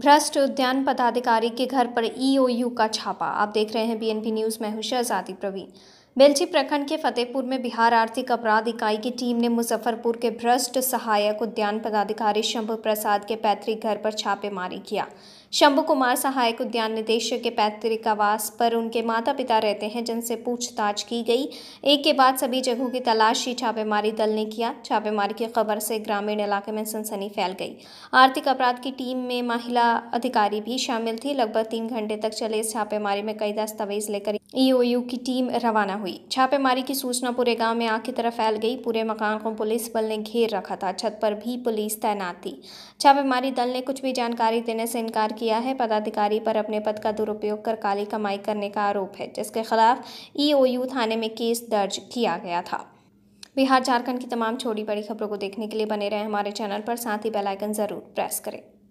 भ्रष्ट उद्यान पदाधिकारी के घर पर ईओयू का छापा आप देख रहे हैं बीएनपी न्यूज़ में हूं शहजादी प्रवीण बेलची प्रखंड के फतेहपुर में बिहार आर्थिक अपराध इकाई की टीम ने मुजफ्फरपुर के भ्रष्ट सहायक उद्यान पदाधिकारी शंभु प्रसाद के पैतृक घर पर छापेमारी किया शंभु कुमार सहायक उद्यान निदेशक के पैतृक आवास पर उनके माता पिता रहते हैं जिनसे पूछताछ की गई एक के बाद सभी जगहों की तलाशी छापेमारी दल ने किया छापेमारी की खबर से ग्रामीण इलाके में सनसनी फैल गई आर्थिक अपराध की टीम में महिला अधिकारी भी शामिल थी लगभग तीन घंटे तक चले इस छापेमारी में कई दस्तावेज लेकर ईओयू की टीम रवाना हुई छापेमारी की सूचना पूरे गांव में आग की तरह फैल गई पूरे मकान को पुलिस बल ने घेर रखा था छत पर भी पुलिस तैनात थी छापेमारी दल ने कुछ भी जानकारी देने से इनकार किया है पदाधिकारी पर अपने पद का दुरुपयोग कर काली कमाई करने का आरोप है जिसके खिलाफ ई थाने में केस दर्ज किया गया था बिहार झारखंड की तमाम छोटी बड़ी खबरों को देखने के लिए बने रहें हमारे चैनल पर साथ ही बेलाइकन ज़रूर प्रेस करें